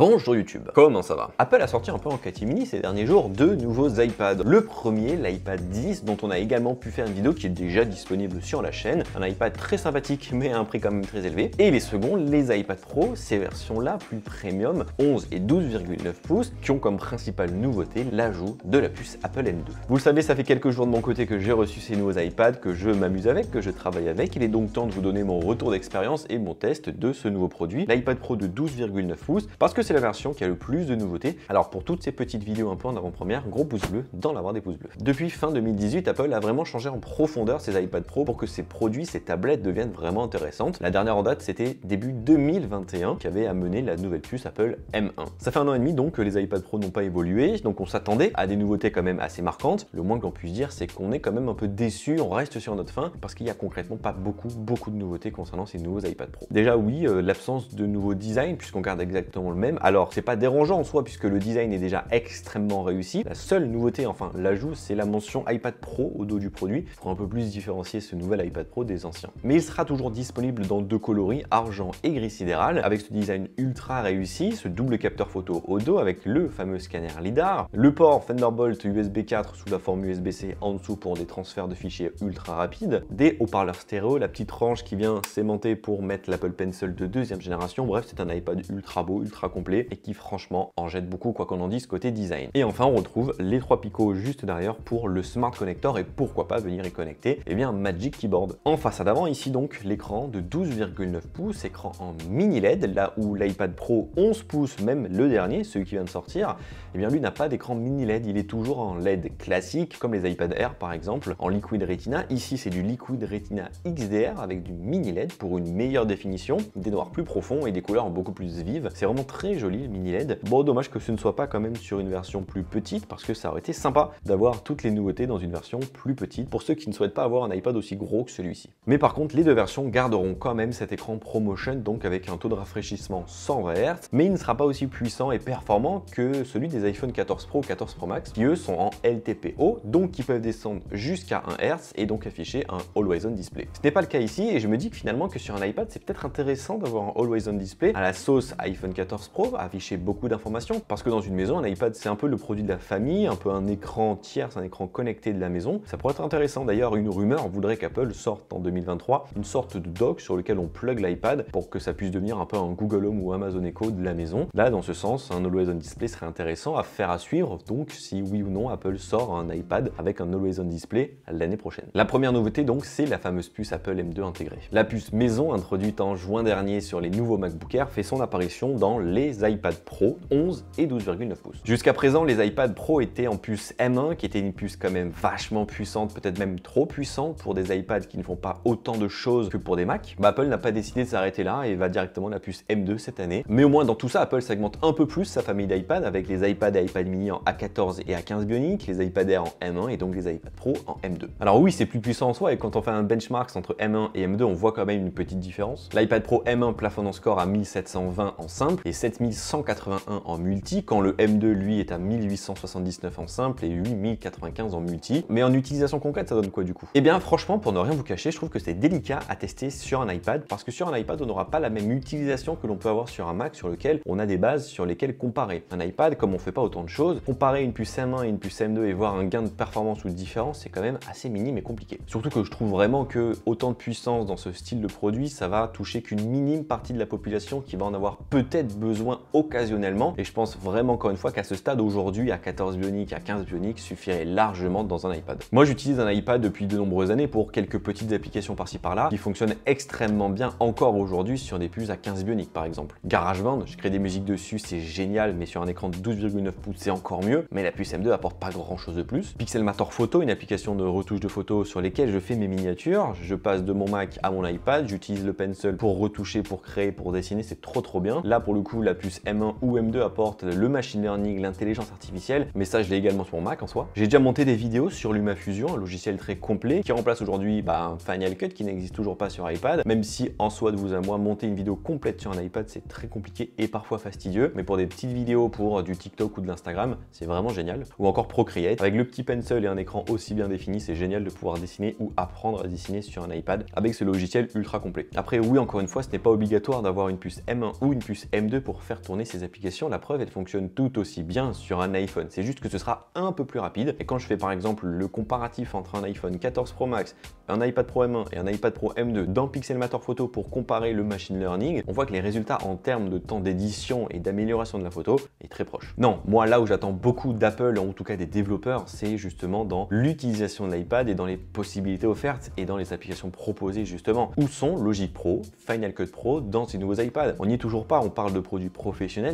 Bonjour YouTube. Comment ça va Apple a sorti un peu en catimini ces derniers jours deux nouveaux iPads. Le premier, l'iPad 10, dont on a également pu faire une vidéo qui est déjà disponible sur la chaîne. Un iPad très sympathique, mais à un prix quand même très élevé. Et les seconds, les iPad Pro, ces versions-là plus premium, 11 et 12,9 pouces, qui ont comme principale nouveauté l'ajout de la puce Apple M2. Vous le savez, ça fait quelques jours de mon côté que j'ai reçu ces nouveaux iPads, que je m'amuse avec, que je travaille avec. Il est donc temps de vous donner mon retour d'expérience et mon test de ce nouveau produit, l'iPad Pro de 12,9 pouces, parce que la version qui a le plus de nouveautés. Alors pour toutes ces petites vidéos un peu en avant-première, gros pouce bleu dans l'avoir des pouces bleus. Depuis fin 2018, Apple a vraiment changé en profondeur ses iPad Pro pour que ses produits, ses tablettes deviennent vraiment intéressantes. La dernière en date, c'était début 2021 qui avait amené la nouvelle puce Apple M1. Ça fait un an et demi donc que les iPad Pro n'ont pas évolué, donc on s'attendait à des nouveautés quand même assez marquantes. Le moins que l'on puisse dire, c'est qu'on est quand même un peu déçu, on reste sur notre fin parce qu'il n'y a concrètement pas beaucoup, beaucoup de nouveautés concernant ces nouveaux iPad Pro. Déjà oui, euh, l'absence de nouveaux design puisqu'on garde exactement le même, alors, c'est pas dérangeant en soi puisque le design est déjà extrêmement réussi. La seule nouveauté, enfin l'ajout, c'est la mention iPad Pro au dos du produit pour un peu plus différencier ce nouvel iPad Pro des anciens. Mais il sera toujours disponible dans deux coloris, argent et gris sidéral, avec ce design ultra réussi, ce double capteur photo au dos avec le fameux scanner LiDAR, le port Thunderbolt USB 4 sous la forme USB-C en dessous pour des transferts de fichiers ultra rapides, des haut-parleurs stéréo, la petite range qui vient s'aimanter pour mettre l'Apple Pencil de deuxième génération, bref c'est un iPad ultra beau, ultra et qui franchement en jette beaucoup quoi qu'on en dise côté design. Et enfin on retrouve les trois picots juste derrière pour le Smart Connector et pourquoi pas venir y connecter eh bien Magic Keyboard. En à d'avant ici donc l'écran de 12,9 pouces, écran en mini LED là où l'iPad Pro 11 pouces même le dernier, celui qui vient de sortir, eh bien lui n'a pas d'écran mini LED, il est toujours en LED classique comme les iPad Air par exemple en Liquid Retina. Ici c'est du Liquid Retina XDR avec du mini LED pour une meilleure définition, des noirs plus profonds et des couleurs beaucoup plus vives. C'est vraiment très joli le mini LED. Bon, dommage que ce ne soit pas quand même sur une version plus petite parce que ça aurait été sympa d'avoir toutes les nouveautés dans une version plus petite pour ceux qui ne souhaitent pas avoir un iPad aussi gros que celui-ci. Mais par contre, les deux versions garderont quand même cet écran ProMotion donc avec un taux de rafraîchissement 120 Hz, mais il ne sera pas aussi puissant et performant que celui des iPhone 14 Pro, 14 Pro Max qui eux sont en LTPO donc qui peuvent descendre jusqu'à 1 Hz et donc afficher un Always On Display. Ce n'est pas le cas ici et je me dis que finalement que sur un iPad c'est peut-être intéressant d'avoir un Always On Display à la sauce iPhone 14 Pro afficher beaucoup d'informations parce que dans une maison, un iPad c'est un peu le produit de la famille, un peu un écran tiers, un écran connecté de la maison. Ça pourrait être intéressant d'ailleurs, une rumeur voudrait qu'Apple sorte en 2023 une sorte de dock sur lequel on plug l'iPad pour que ça puisse devenir un peu un Google Home ou Amazon Echo de la maison. Là, dans ce sens, un Always On Display serait intéressant à faire à suivre, donc si oui ou non Apple sort un iPad avec un Always On Display l'année prochaine. La première nouveauté donc, c'est la fameuse puce Apple M2 intégrée. La puce maison introduite en juin dernier sur les nouveaux MacBook Air fait son apparition dans les iPad Pro 11 et 12,9 pouces. Jusqu'à présent, les iPad Pro étaient en puce M1, qui était une puce quand même vachement puissante, peut-être même trop puissante pour des iPads qui ne font pas autant de choses que pour des Macs. Bah, Apple n'a pas décidé de s'arrêter là et va directement la puce M2 cette année. Mais au moins dans tout ça, Apple segmente un peu plus sa famille d'iPad avec les iPad et iPad mini en A14 et A15 Bionic, les iPad Air en M1 et donc les iPad Pro en M2. Alors oui, c'est plus puissant en soi et quand on fait un benchmark entre M1 et M2, on voit quand même une petite différence. L'iPad Pro M1 plafonne en score à 1720 en simple et 7 1181 en multi, quand le M2 lui est à 1879 en simple et 8095 en multi. Mais en utilisation concrète, ça donne quoi du coup Et eh bien franchement, pour ne rien vous cacher, je trouve que c'est délicat à tester sur un iPad, parce que sur un iPad, on n'aura pas la même utilisation que l'on peut avoir sur un Mac sur lequel on a des bases sur lesquelles comparer. Un iPad, comme on fait pas autant de choses, comparer une puce M1 et une puce M2 et voir un gain de performance ou de différence, c'est quand même assez minime et compliqué. Surtout que je trouve vraiment que autant de puissance dans ce style de produit, ça va toucher qu'une minime partie de la population qui va en avoir peut-être besoin occasionnellement. Et je pense vraiment encore une fois qu'à ce stade aujourd'hui, à 14 bioniques, à 15 bioniques, suffirait largement dans un iPad. Moi j'utilise un iPad depuis de nombreuses années pour quelques petites applications par-ci par-là qui fonctionnent extrêmement bien encore aujourd'hui sur des puces à 15 bioniques par exemple. GarageBand, je crée des musiques dessus, c'est génial, mais sur un écran de 12,9 pouces c'est encore mieux, mais la puce M2 apporte pas grand chose de plus. Pixelmator Photo, une application de retouche de photos sur lesquelles je fais mes miniatures, je passe de mon Mac à mon iPad, j'utilise le pencil pour retoucher, pour créer, pour dessiner, c'est trop trop bien. Là pour le coup la plus M1 ou M2 apporte le machine learning, l'intelligence artificielle, mais ça je l'ai également sur mon Mac en soi. J'ai déjà monté des vidéos sur LumaFusion, un logiciel très complet qui remplace aujourd'hui bah, un Final Cut qui n'existe toujours pas sur iPad, même si en soi de vous à moi, monter une vidéo complète sur un iPad c'est très compliqué et parfois fastidieux, mais pour des petites vidéos pour euh, du TikTok ou de l'Instagram, c'est vraiment génial. Ou encore Procreate, avec le petit pencil et un écran aussi bien défini, c'est génial de pouvoir dessiner ou apprendre à dessiner sur un iPad avec ce logiciel ultra complet. Après oui, encore une fois, ce n'est pas obligatoire d'avoir une puce M1 ou une puce M2 pour faire tourner ces applications. La preuve, elle fonctionne tout aussi bien sur un iPhone. C'est juste que ce sera un peu plus rapide. Et quand je fais par exemple le comparatif entre un iPhone 14 Pro Max, un iPad Pro M1 et un iPad Pro M2 dans Pixelmator Photo pour comparer le machine learning, on voit que les résultats en termes de temps d'édition et d'amélioration de la photo est très proche. Non, moi là où j'attends beaucoup d'Apple, en tout cas des développeurs, c'est justement dans l'utilisation de l'iPad et dans les possibilités offertes et dans les applications proposées justement. Où sont Logic Pro, Final Cut Pro dans ces nouveaux iPads On n'y est toujours pas, on parle de produits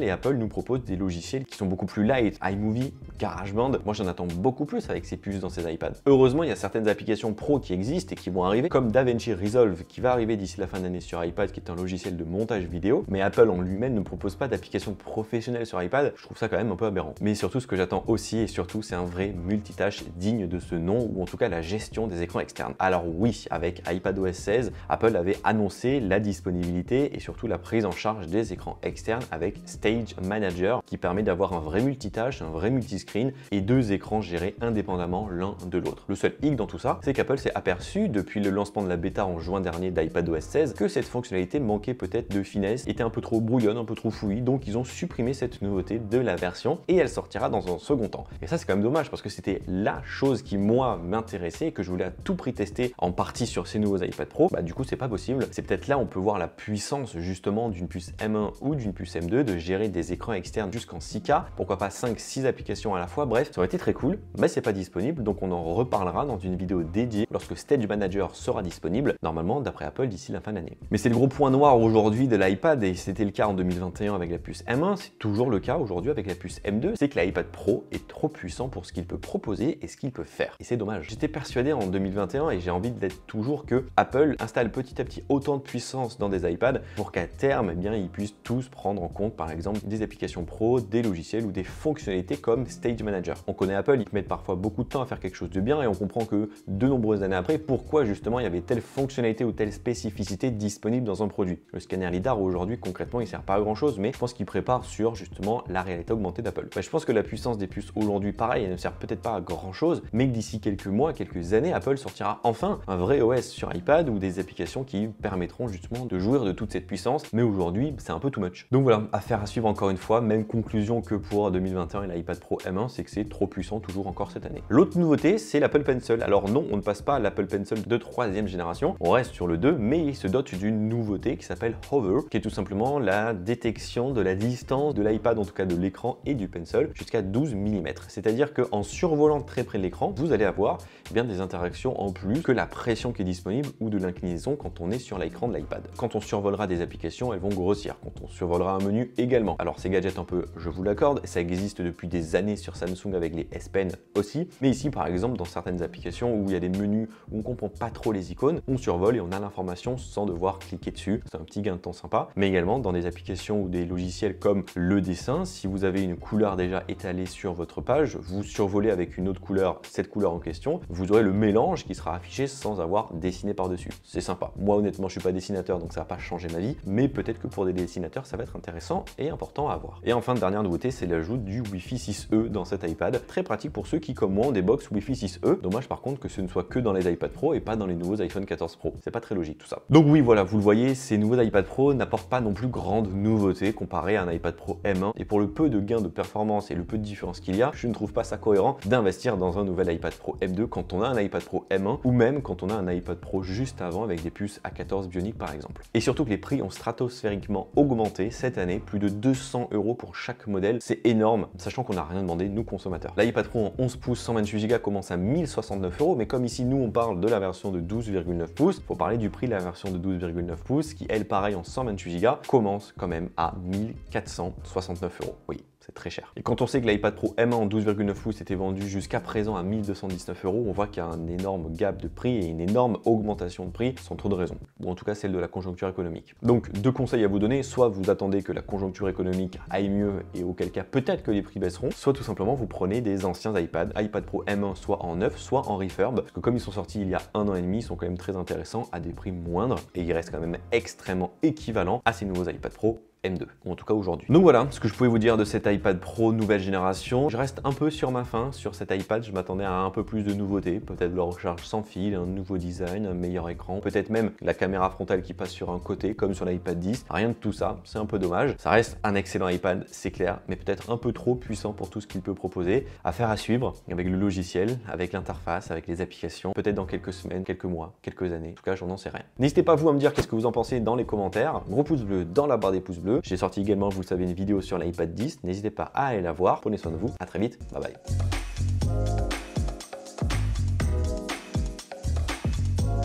et Apple nous propose des logiciels qui sont beaucoup plus light, iMovie, GarageBand. Moi, j'en attends beaucoup plus avec ces puces dans ces iPads. Heureusement, il y a certaines applications pro qui existent et qui vont arriver, comme DaVinci Resolve qui va arriver d'ici la fin d'année sur iPad, qui est un logiciel de montage vidéo. Mais Apple en lui-même ne propose pas d'applications professionnelles sur iPad. Je trouve ça quand même un peu aberrant. Mais surtout, ce que j'attends aussi et surtout, c'est un vrai multitâche digne de ce nom ou en tout cas la gestion des écrans externes. Alors oui, avec iPadOS 16, Apple avait annoncé la disponibilité et surtout la prise en charge des écrans externes avec Stage Manager qui permet d'avoir un vrai multitâche, un vrai multiscreen et deux écrans gérés indépendamment l'un de l'autre. Le seul hic dans tout ça, c'est qu'Apple s'est aperçu depuis le lancement de la bêta en juin dernier d'iPadOS 16 que cette fonctionnalité manquait peut-être de finesse, était un peu trop brouillonne, un peu trop fouillie, donc ils ont supprimé cette nouveauté de la version et elle sortira dans un second temps. Et ça c'est quand même dommage parce que c'était la chose qui moi m'intéressait et que je voulais à tout prix tester en partie sur ces nouveaux iPad Pro. Bah du coup c'est pas possible. C'est peut-être là où on peut voir la puissance justement d'une puce M1 ou d'une puce M2 de gérer des écrans externes jusqu'en 6K, pourquoi pas 5-6 applications à la fois, bref, ça aurait été très cool, mais c'est pas disponible, donc on en reparlera dans une vidéo dédiée lorsque Stage Manager sera disponible, normalement d'après Apple d'ici la fin d'année. Mais c'est le gros point noir aujourd'hui de l'iPad, et c'était le cas en 2021 avec la puce M1, c'est toujours le cas aujourd'hui avec la puce M2, c'est que l'iPad Pro est trop puissant pour ce qu'il peut proposer et ce qu'il peut faire. Et c'est dommage. J'étais persuadé en 2021 et j'ai envie d'être toujours que Apple installe petit à petit autant de puissance dans des iPads pour qu'à terme, eh bien, ils puissent tous prendre compte par exemple des applications pro, des logiciels ou des fonctionnalités comme Stage Manager. On connaît Apple, ils mettent parfois beaucoup de temps à faire quelque chose de bien et on comprend que de nombreuses années après, pourquoi justement il y avait telle fonctionnalité ou telle spécificité disponible dans un produit. Le scanner LIDAR aujourd'hui concrètement il sert pas à grand chose mais je pense qu'il prépare sur justement la réalité augmentée d'Apple. Bah, je pense que la puissance des puces aujourd'hui pareil elle ne sert peut-être pas à grand chose mais que d'ici quelques mois, quelques années Apple sortira enfin un vrai OS sur iPad ou des applications qui permettront justement de jouir de toute cette puissance mais aujourd'hui c'est un peu too much. Donc voilà à affaire à suivre encore une fois, même conclusion que pour 2021 et l'iPad Pro M1, c'est que c'est trop puissant toujours encore cette année. L'autre nouveauté, c'est l'Apple Pencil. Alors non, on ne passe pas à l'Apple Pencil de troisième génération, on reste sur le 2, mais il se dote d'une nouveauté qui s'appelle Hover, qui est tout simplement la détection de la distance de l'iPad, en tout cas de l'écran et du Pencil, jusqu'à 12 mm. C'est-à-dire qu'en survolant très près de l'écran, vous allez avoir eh bien des interactions en plus que la pression qui est disponible ou de l'inclinaison quand on est sur l'écran de l'iPad. Quand on survolera des applications, elles vont grossir. Quand on survolera également. Alors ces gadgets un peu, je vous l'accorde, ça existe depuis des années sur Samsung avec les S Pen aussi, mais ici par exemple dans certaines applications où il y a des menus où on comprend pas trop les icônes, on survole et on a l'information sans devoir cliquer dessus. C'est un petit gain de temps sympa, mais également dans des applications ou des logiciels comme le dessin, si vous avez une couleur déjà étalée sur votre page, vous survolez avec une autre couleur cette couleur en question, vous aurez le mélange qui sera affiché sans avoir dessiné par-dessus. C'est sympa. Moi honnêtement, je suis pas dessinateur donc ça va pas changer ma vie, mais peut-être que pour des dessinateurs, ça va être intéressant et important à avoir. Et enfin, dernière nouveauté, c'est l'ajout du Wi-Fi 6E dans cet iPad. Très pratique pour ceux qui, comme moi, ont des box Wi-Fi 6E. Dommage par contre que ce ne soit que dans les iPad Pro et pas dans les nouveaux iPhone 14 Pro. C'est pas très logique tout ça. Donc oui, voilà, vous le voyez, ces nouveaux iPad Pro n'apportent pas non plus grande nouveauté comparé à un iPad Pro M1. Et pour le peu de gains de performance et le peu de différence qu'il y a, je ne trouve pas ça cohérent d'investir dans un nouvel iPad Pro M2 quand on a un iPad Pro M1 ou même quand on a un iPad Pro juste avant avec des puces A14 Bionic par exemple. Et surtout que les prix ont stratosphériquement augmenté cette année plus de 200 euros pour chaque modèle. C'est énorme, sachant qu'on n'a rien demandé, nous consommateurs. L'iPad Pro en 11 pouces 128 Go commence à 1069 euros, mais comme ici nous on parle de la version de 12,9 pouces, faut parler du prix de la version de 12,9 pouces qui elle pareil en 128 Go commence quand même à 1469 euros. Oui, c'est très cher. Et quand on sait que l'iPad Pro M1 en 12,9 pouces était vendu jusqu'à présent à 1219 euros, on voit qu'il y a un énorme gap de prix et une énorme augmentation de prix sans trop de raison. Ou en tout cas celle de la conjoncture économique. Donc deux conseils à vous donner, soit vous attendez que la conjoncture économique aille mieux et auquel cas peut-être que les prix baisseront, soit tout simplement vous prenez des anciens iPads, iPad Pro M1 soit en neuf, soit en refurb, parce que comme ils sont sortis il y a un an et demi, ils sont quand même très intéressants à des prix moindres et ils restent quand même extrêmement équivalents à ces nouveaux iPad Pro M2, en tout cas aujourd'hui. Donc voilà ce que je pouvais vous dire de cet iPad Pro nouvelle génération. Je reste un peu sur ma fin sur cet iPad, je m'attendais à un peu plus de nouveautés, peut-être la recharge sans fil, un nouveau design, un meilleur écran, peut-être même la caméra frontale qui passe sur un côté comme sur l'iPad 10. Rien de tout ça, c'est un peu dommage. Ça reste un excellent iPad, c'est clair, mais peut-être un peu trop puissant pour tout ce qu'il peut proposer. à faire à suivre avec le logiciel, avec l'interface, avec les applications, peut-être dans quelques semaines, quelques mois, quelques années. En tout cas, j'en sais rien. N'hésitez pas vous à me dire qu'est-ce que vous en pensez dans les commentaires. Gros pouce bleu dans la barre des pouces bleus j'ai sorti également, vous le savez, une vidéo sur l'iPad 10. N'hésitez pas à aller la voir. Prenez soin de vous. À très vite. Bye bye.